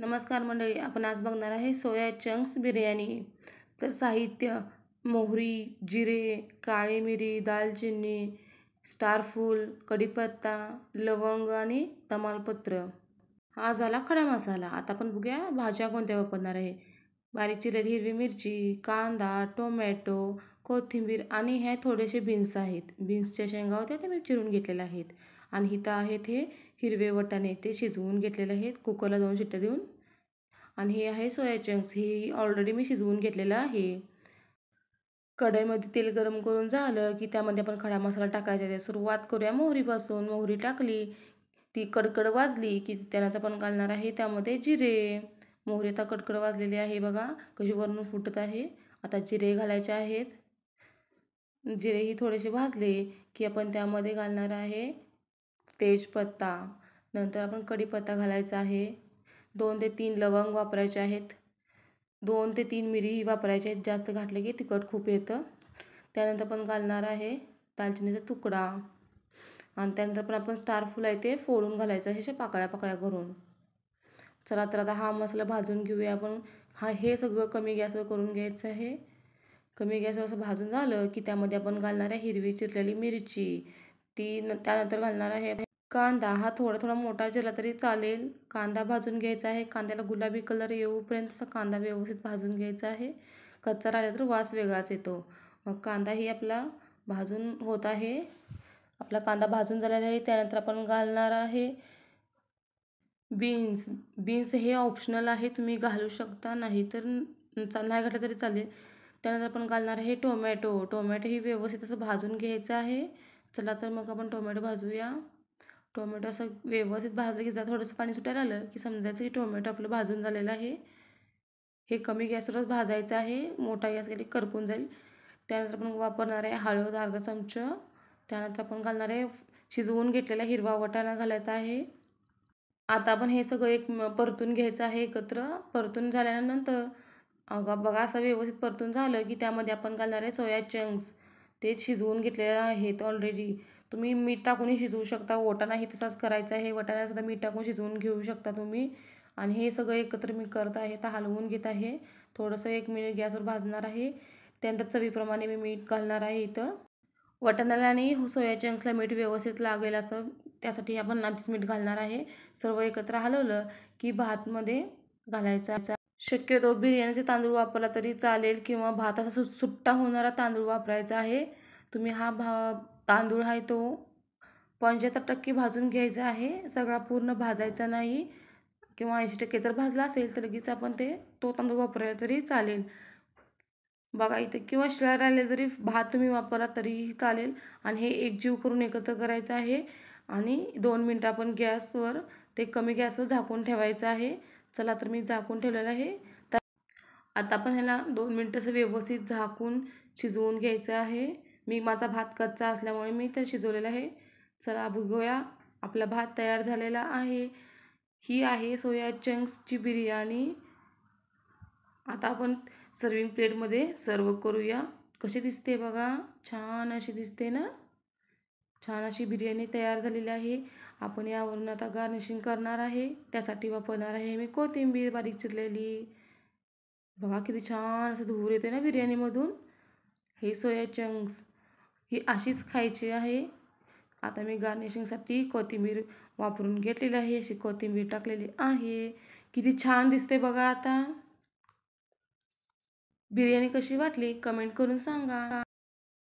नमस्कार मंडळी आपण आज बघणार आहे सोया चंक्स बिर्याणी तर साहित्य मोहरी जिरे काळी मिरी दालचिनी स्टारफूल कढीपत्ता लवंग आणि तमालपत्र हा झाला खडा मसाला आता आपण बघूया भाज्या कोणत्या वापरणार आहे बारीक चिरलेली हिरवी मिरची कांदा टोमॅटो कोथिंबीर आणि ह्या थोडेसे बीन्स आहेत बीन्सच्या शेंगा होत्या ते मी चिरून घेतलेल्या आहेत आणि इथं आहेत हे हिरवे वटाणे ते शिजवून घेतलेले आहेत कुकरला दोन शिट्ट्या देऊन आणि हे आहे सोया चंक्स हे ऑलरेडी मी शिजवून घेतलेलं आहे कढईमध्ये तेल गरम करून झालं की त्यामध्ये आपण खडा मसाला टाकायचा आहे सुरुवात करूया मोहरीपासून मोहरी टाकली ती कडकड वाजली की त्यानंतर आपण घालणार आहे त्यामध्ये जिरे मोहरी आता कडकड वाजलेली आहे बघा कशी वरून फुटत आहे आता जिरे घालायचे आहेत जिरेही थोडेसे भाजले की आपण त्यामध्ये घालणार आहे तेजपत्ता नंतर आपण कढीपत्ता घालायचा आहे दोन ते तीन लवंग वापरायचे आहेत दोन ते तीन मिरी वापरायचे आहेत जास्त घातले की तिखट खूप येतं त्यानंतर आपण घालणार आहे दालचिनीचा तुकडा आणि त्यानंतर पण आपण स्टार फूल आहे ते फोडून घालायचं आहे असे पाकळ्या पाकळ्या करून चला तर आता हा मसाला भाजून घेऊया आपण हा हे सगळं कमी गॅसवर करून घ्यायचं आहे कमी गॅसवर असं भाजून झालं की त्यामध्ये आपण घालणार आहे हिरवी चिरलेली मिरची ती न त्यानंतर घालणार आहे कांदा हा थोडा थोडा मोठा झाला तरी चालेल कांदा भाजून घ्यायचा आहे कांद्याला गुलाबी कलर येऊपर्यंत असा कांदा व्यवस्थित भाजून घ्यायचा आहे कच्चा राहिला तर वास वेगळाच येतो मग कांदा ही आपला भाजून होत आहे आपला कांदा भाजून झालेला आहे त्यानंतर आपण घालणार आहे बीन्स बीन्स हे ऑप्शनल आहे तुम्ही घालू शकता नाही तर नाही घातलं तरी चालेल त्यानंतर आपण घालणार आहे टोमॅटो टोमॅटो ही व्यवस्थित असं भाजून घ्यायचं आहे चला तर मग आपण टोमॅटो भाजूया टोमॅटो असं व्यवस्थित भाजलं की थोडंसं पाणी सुटायला आलं की समजायचं की टोमॅटो आपलं भाजून झालेलं आहे हे कमी गॅसवरच भाजायचं आहे मोठा गॅस गेली करपून जाईल त्यानंतर आपण वापरणार आहे हळद अर्धा चमचा त्यानंतर आपण घालणार आहे शिजवून घेतलेला हिरवा वटाणा घालायचा आहे आता आपण हे सगळं एक परतून घ्यायचं आहे एकत्र परतून झाल्यानंतर अगं बघा असं व्यवस्थित परतून झालं की त्यामध्ये आपण घालणार आहे सोया चंक्स ते शिजवून घेतलेलं आहेत ऑलरेडी तुम्ही मीठ टाकूनही शिजवू शकता वटाणाही तसाच करायचा आहे वटाण्यासुद्धा मीठ टाकून शिजवून घेऊ शकता तुम्ही आणि हे सगळं एकत्र मी करत आहे तर हलवून घेत आहे थोडंसं एक मिनिट गॅसवर भाजणार आहे त्यानंतर चवीप्रमाणे मी मीठ घालणार आहे इथं वटाण्याला आणि सोया चंक्सला मीठ व्यवस्थित लागेल असं त्यासाठी आपण आधीच मीठ घालणार आहे सर्व एकत्र हलवलं की भातमध्ये घालायचा शक्यतो बिर्याणीचे तांदूळ वापरला तरी चालेल किंवा भात असा सुट्टा होणारा तांदूळ वापरायचा आहे तुम्ही हा भा तांदूळ आहे तो पंच्याहत्तर टक्के भाजून घ्यायचा आहे सगळा पूर्ण भाजायचा नाही किंवा ऐंशी टक्के जर भाजला असेल तर लगेच आपण ते तो तांदूळ वापरला तरी चालेल बघा इथे किंवा शिळा राहिले जरी भात तुम्ही वापरा तरीही चालेल आणि हे एकजीव करून एकत्र करायचं आहे आणि दोन मिनटं आपण गॅसवर ते कमी गॅसवर झाकून ठेवायचं आहे चला तर मी झाकून ठेवलेलं आहे तर आता आपण ह्याला दोन मिनटं असं व्यवस्थित झाकून शिजवून घ्यायचं आहे मी माझा भात कच्चा असल्यामुळे मी तर शिजवलेला आहे चला बघूया आपला भात तयार झालेला आहे ही आहे सोया चंक्सची बिर्याणी आता आपण सर्विंग प्लेटमध्ये सर्व करूया कशी दिसते बघा छान अशी दिसते ना छान अशी बिर्याणी तयार झालेली आहे आपण यावरून आता गार्निशिंग करणार आहे त्यासाठी वापरणार आहे मी कोथिंबीर बारीक चिरलेली बघा किती छान असं धूर येते ना बिर्याणीमधून हे सोया चंक्स ही अशीच खायची आहे आता मी गार्निशिंगसाठी कोथिंबीर वापरून घेतलेली आहे अशी कोथिंबीर टाकलेली आहे किती छान दिसते बघा आता बिर्याणी कशी वाटली कमेंट करून सांगा